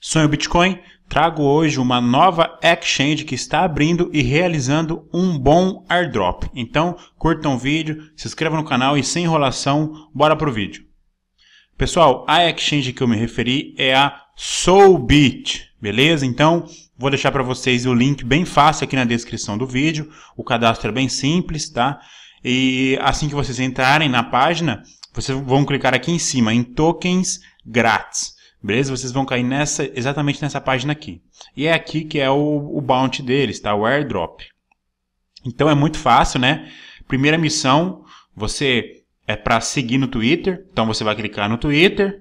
Sonho Bitcoin? Trago hoje uma nova exchange que está abrindo e realizando um bom airdrop. Então, curtam o vídeo, se inscrevam no canal e sem enrolação, bora pro vídeo. Pessoal, a exchange que eu me referi é a Soulbit, beleza? Então, vou deixar para vocês o link bem fácil aqui na descrição do vídeo. O cadastro é bem simples, tá? E assim que vocês entrarem na página, vocês vão clicar aqui em cima em tokens grátis. Beleza? Vocês vão cair nessa, exatamente nessa página aqui. E é aqui que é o, o bounty deles, tá? O airdrop. Então é muito fácil, né? Primeira missão, você é para seguir no Twitter. Então você vai clicar no Twitter,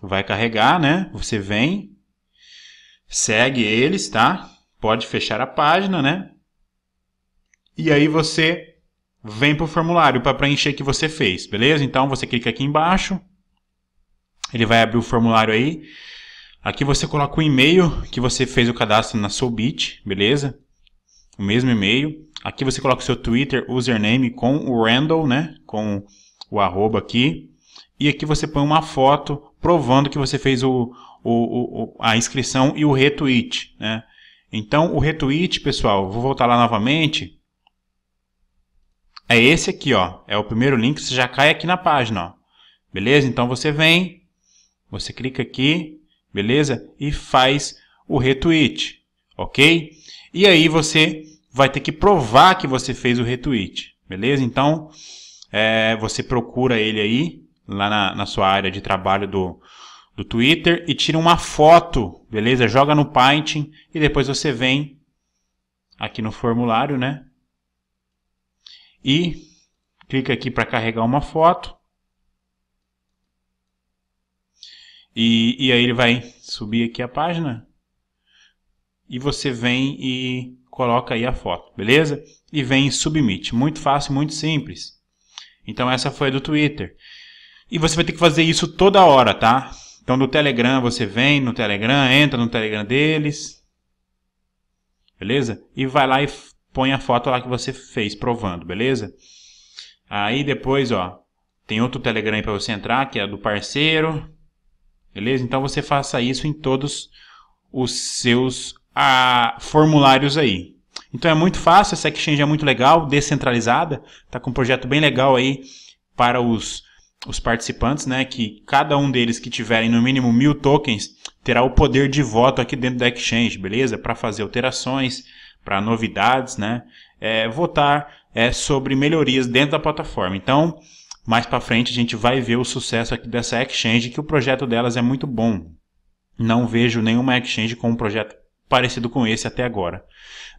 vai carregar, né? Você vem, segue eles, tá? Pode fechar a página, né? E aí você vem para o formulário para preencher que você fez, beleza? Então você clica aqui embaixo. Ele vai abrir o formulário aí. Aqui você coloca o e-mail que você fez o cadastro na Soulbit, beleza? O mesmo e-mail. Aqui você coloca o seu Twitter, username com o Randall, né? Com o arroba aqui. E aqui você põe uma foto provando que você fez o, o, o a inscrição e o retweet, né? Então, o retweet, pessoal, vou voltar lá novamente. É esse aqui, ó. É o primeiro link, você já cai aqui na página, ó. Beleza? Então você vem, você clica aqui, beleza? E faz o retweet, ok? E aí você vai ter que provar que você fez o retweet, beleza? Então, é, você procura ele aí, lá na, na sua área de trabalho do, do Twitter, e tira uma foto, beleza? Joga no Paint e depois você vem aqui no formulário, né? E clica aqui para carregar uma foto. E, e aí ele vai subir aqui a página e você vem e coloca aí a foto, beleza? E vem e submit. Muito fácil, muito simples. Então essa foi a do Twitter. E você vai ter que fazer isso toda hora, tá? Então do Telegram você vem no Telegram, entra no Telegram deles. Beleza? E vai lá e põe a foto lá que você fez provando, beleza? Aí depois, ó, tem outro Telegram para você entrar, que é do parceiro. Beleza? Então você faça isso em todos os seus ah, formulários aí. Então é muito fácil, essa exchange é muito legal, descentralizada, está com um projeto bem legal aí para os, os participantes, né? Que cada um deles que tiverem no mínimo mil tokens terá o poder de voto aqui dentro da exchange, beleza? Para fazer alterações, para novidades, né? É, votar é, sobre melhorias dentro da plataforma. Então, mais para frente a gente vai ver o sucesso aqui dessa exchange, que o projeto delas é muito bom. Não vejo nenhuma exchange com um projeto parecido com esse até agora.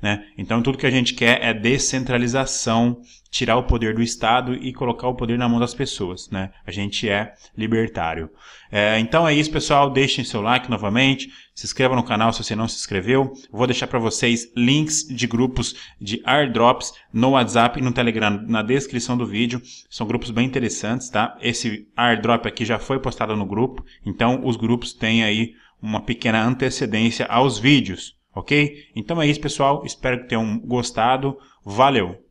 Né? Então, tudo que a gente quer é descentralização, tirar o poder do Estado e colocar o poder na mão das pessoas. Né? A gente é libertário. É, então é isso, pessoal. Deixem seu like novamente. Se inscreva no canal se você não se inscreveu. Vou deixar para vocês links de grupos de airdrops no WhatsApp e no Telegram na descrição do vídeo. São grupos bem interessantes, tá? Esse airdrop aqui já foi postado no grupo, então os grupos têm aí uma pequena antecedência aos vídeos, ok? Então é isso, pessoal. Espero que tenham gostado. Valeu!